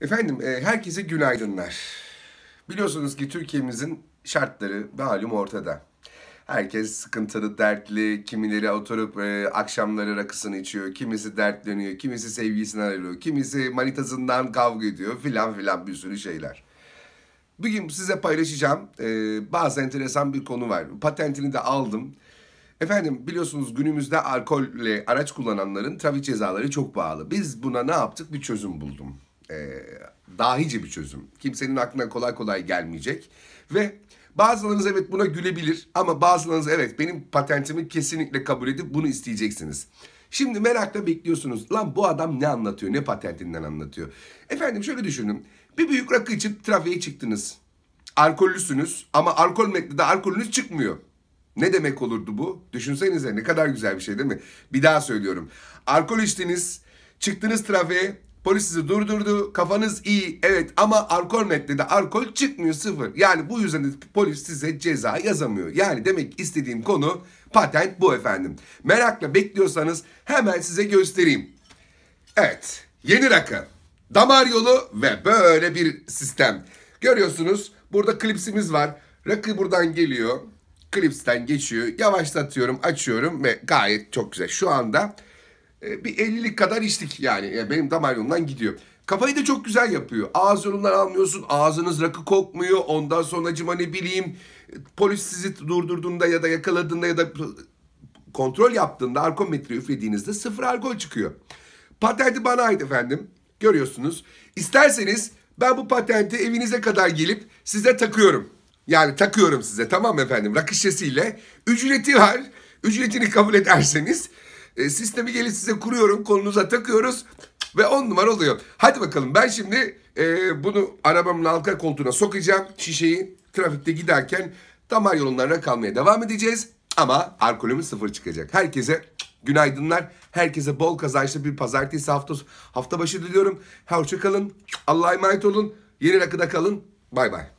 Efendim e, herkese günaydınlar. Biliyorsunuz ki Türkiye'mizin şartları malum ortada. Herkes sıkıntılı, dertli, kimileri oturup e, akşamları rakısını içiyor, kimisi dertleniyor, kimisi sevgisini arıyor, kimisi manitasından kavga ediyor filan filan bir sürü şeyler. Bugün size paylaşacağım e, bazı enteresan bir konu var. Patentini de aldım. Efendim biliyorsunuz günümüzde alkolle araç kullananların trafik cezaları çok pahalı. Biz buna ne yaptık? Bir çözüm buldum e, dahice bir çözüm. Kimsenin aklına kolay kolay gelmeyecek. Ve bazılarınız evet buna gülebilir ama bazılarınız evet benim patentimi kesinlikle kabul edip bunu isteyeceksiniz. Şimdi merakla bekliyorsunuz. Lan bu adam ne anlatıyor? Ne patentinden anlatıyor? Efendim şöyle düşünün. Bir büyük rakı içip trafiğe çıktınız. Alkollüsünüz ama alkol metninde alkolünüz çıkmıyor. Ne demek olurdu bu? Düşünsenize ne kadar güzel bir şey değil mi? Bir daha söylüyorum. Alkol içtiniz, çıktınız trafiğe, Polis sizi durdurdu. Kafanız iyi. Evet ama alkol metrede alkol çıkmıyor sıfır. Yani bu yüzden polis size ceza yazamıyor. Yani demek istediğim konu patent bu efendim. Merakla bekliyorsanız hemen size göstereyim. Evet. Yeni rakı. Damar yolu ve böyle bir sistem. Görüyorsunuz burada klipsimiz var. Rakı buradan geliyor. Klipsten geçiyor. Yavaşlatıyorum, açıyorum ve gayet çok güzel. Şu anda e, bir ellilik kadar istik yani. yani benim damar yolundan gidiyor. Kafayı da çok güzel yapıyor. Ağız yolundan almıyorsun. Ağzınız rakı kokmuyor. Ondan sonracıma ne bileyim polis sizi durdurduğunda ya da yakaladığında ya da kontrol yaptığında arkometre üflediğinizde sıfır alkol çıkıyor. Patenti bana ait efendim. Görüyorsunuz. İsterseniz ben bu patenti evinize kadar gelip size takıyorum. Yani takıyorum size tamam efendim rakı şişesiyle. Ücreti var. Ücretini kabul ederseniz e, sistemi gelip size kuruyorum, kolunuza takıyoruz ve on numara oluyor. Hadi bakalım ben şimdi e, bunu arabamın arka koltuğuna sokacağım şişeyi. Trafikte giderken damar yolundan rak almaya devam edeceğiz. Ama alkolümüz sıfır çıkacak. Herkese günaydınlar. Herkese bol kazançlı bir pazartesi haftası, hafta başı diliyorum. Hoşça kalın. Allah'a emanet olun. Yeni rakıda kalın. Bay bay.